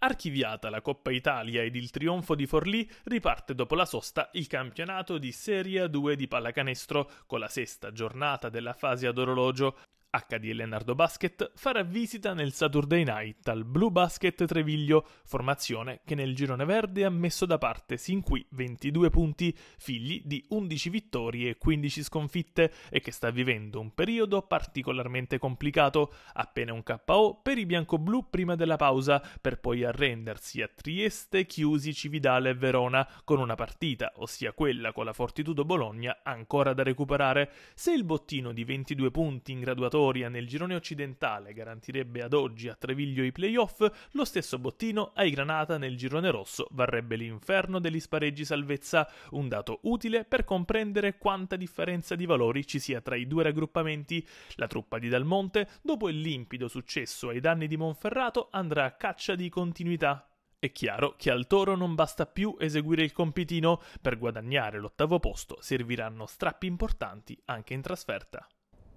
Archiviata la Coppa Italia ed il trionfo di Forlì, riparte dopo la sosta il campionato di Serie 2 di pallacanestro con la sesta giornata della fase ad orologio HD Leonardo Basket farà visita nel Saturday Night al Blue Basket Treviglio, formazione che nel girone verde ha messo da parte sin qui 22 punti, figli di 11 vittorie e 15 sconfitte e che sta vivendo un periodo particolarmente complicato, appena un KO per i bianco-blu prima della pausa, per poi arrendersi a Trieste, Chiusi, Cividale e Verona con una partita, ossia quella con la Fortitudo Bologna, ancora da recuperare. Se il bottino di 22 punti in graduatoria Sampdoria nel girone occidentale garantirebbe ad oggi a Treviglio i playoff, lo stesso bottino ai Granata nel girone rosso varrebbe l'inferno degli spareggi salvezza, un dato utile per comprendere quanta differenza di valori ci sia tra i due raggruppamenti. La truppa di Dalmonte, dopo il limpido successo ai danni di Monferrato, andrà a caccia di continuità è chiaro che al Toro non basta più eseguire il compitino, per guadagnare l'ottavo posto serviranno strappi importanti anche in trasferta.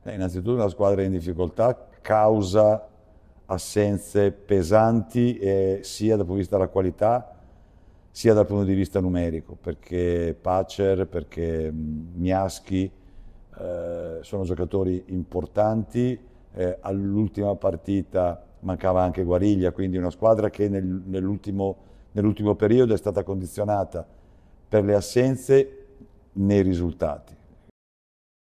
Eh, innanzitutto una squadra in difficoltà causa assenze pesanti eh, sia dal punto di vista della qualità sia dal punto di vista numerico, perché Pacer, perché Miaschi eh, sono giocatori importanti, eh, all'ultima partita mancava anche Guariglia, quindi una squadra che nel, nell'ultimo, nell'ultimo periodo è stata condizionata per le assenze nei risultati.